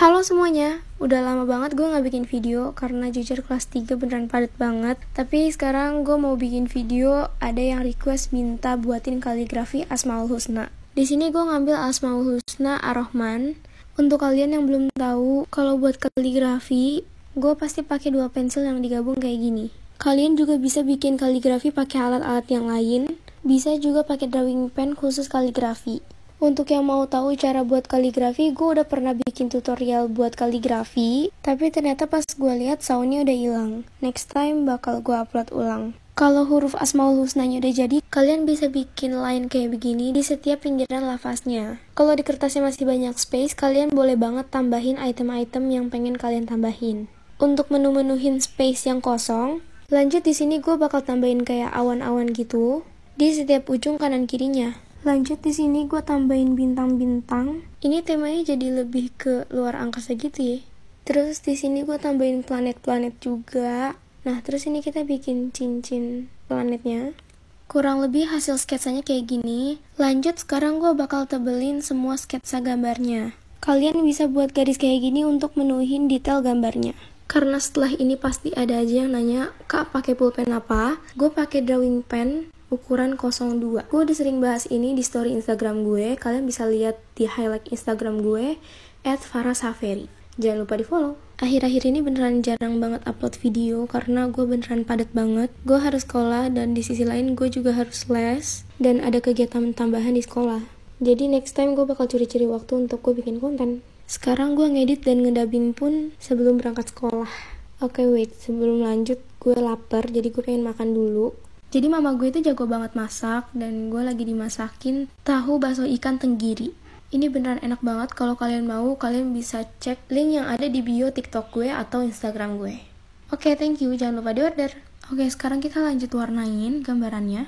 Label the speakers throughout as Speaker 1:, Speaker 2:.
Speaker 1: Halo semuanya, udah lama banget gue gak bikin video karena jujur kelas 3 beneran padat banget Tapi sekarang gue mau bikin video ada yang request minta buatin kaligrafi Asmaul Husna di sini gue ngambil Asmaul Husna Ar-Rahman Untuk kalian yang belum tahu, kalau buat kaligrafi, gue pasti pakai dua pensil yang digabung kayak gini Kalian juga bisa bikin kaligrafi pakai alat-alat yang lain, bisa juga pakai drawing pen khusus kaligrafi. Untuk yang mau tahu cara buat kaligrafi, gue udah pernah bikin tutorial buat kaligrafi, tapi ternyata pas gue lihat soundnya udah hilang. Next time bakal gue upload ulang. Kalau huruf asmaul husnanya udah jadi, kalian bisa bikin line kayak begini di setiap pinggiran lafaznya. Kalau di kertasnya masih banyak space, kalian boleh banget tambahin item-item yang pengen kalian tambahin. Untuk menu-menuhin space yang kosong, lanjut di sini gue bakal tambahin kayak awan-awan gitu di setiap ujung kanan kirinya. Lanjut di sini gue tambahin bintang-bintang. Ini temanya jadi lebih ke luar angkasa gitu ya. Terus di sini gue tambahin planet-planet juga. Nah, terus ini kita bikin cincin planetnya. Kurang lebih hasil sketsanya kayak gini. Lanjut sekarang gue bakal tebelin semua sketsa gambarnya. Kalian bisa buat garis kayak gini untuk menuhin detail gambarnya. Karena setelah ini pasti ada aja yang nanya, Kak pakai pulpen apa? Gue pakai drawing pen ukuran 02. Gue udah sering bahas ini di story Instagram gue, kalian bisa lihat di highlight Instagram gue at farasaferi. Jangan lupa di follow. Akhir-akhir ini beneran jarang banget upload video karena gue beneran padat banget. Gue harus sekolah dan di sisi lain gue juga harus les dan ada kegiatan tambahan di sekolah. Jadi next time gue bakal curi-curi waktu untuk gue bikin konten. Sekarang gue ngedit dan ngedabing pun sebelum berangkat sekolah. Oke okay, wait, sebelum lanjut gue lapar jadi gue pengen makan dulu. Jadi mama gue itu jago banget masak dan gue lagi dimasakin tahu bakso ikan tenggiri. Ini beneran enak banget kalau kalian mau kalian bisa cek link yang ada di bio TikTok gue atau Instagram gue. Oke, okay, thank you. Jangan lupa di order. Oke, okay, sekarang kita lanjut warnain gambarannya.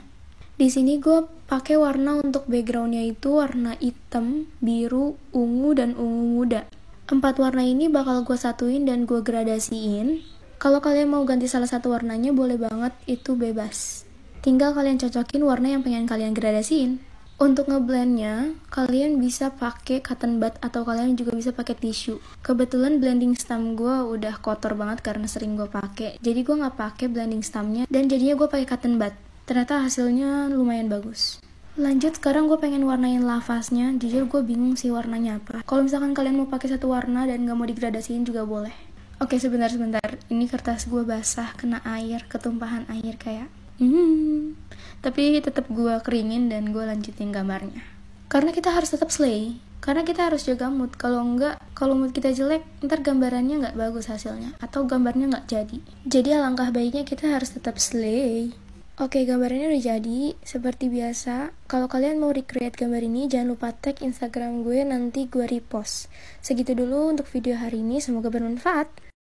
Speaker 1: Di sini gue pakai warna untuk backgroundnya itu warna hitam, biru, ungu, dan ungu muda. Empat warna ini bakal gue satuin dan gue gradasiin. Kalau kalian mau ganti salah satu warnanya boleh banget, itu bebas. Tinggal kalian cocokin warna yang pengen kalian gradasiin. Untuk ngeblendnya, kalian bisa pakai cotton bud atau kalian juga bisa pakai tisu. Kebetulan blending stamp gue udah kotor banget karena sering gue pakai, jadi gue nggak pakai blending stampnya dan jadinya gue pakai cotton bud. Ternyata hasilnya lumayan bagus. Lanjut, sekarang gue pengen warnain lavasnya. Jujur gue bingung sih warnanya apa. Kalau misalkan kalian mau pakai satu warna dan nggak mau digradasiin juga boleh. Oke, sebentar-sebentar. Ini kertas gue basah, kena air, ketumpahan air kayak. Hmm, tapi tetap gue keringin dan gue lanjutin gambarnya. Karena kita harus tetap slay, karena kita harus jaga mood kalau enggak kalau mood kita jelek ntar gambarannya nggak bagus hasilnya atau gambarnya nggak jadi jadi alangkah baiknya kita harus tetap slay oke gambarnya udah jadi seperti biasa kalau kalian mau recreate gambar ini jangan lupa tag instagram gue nanti gue repost segitu dulu untuk video hari ini semoga bermanfaat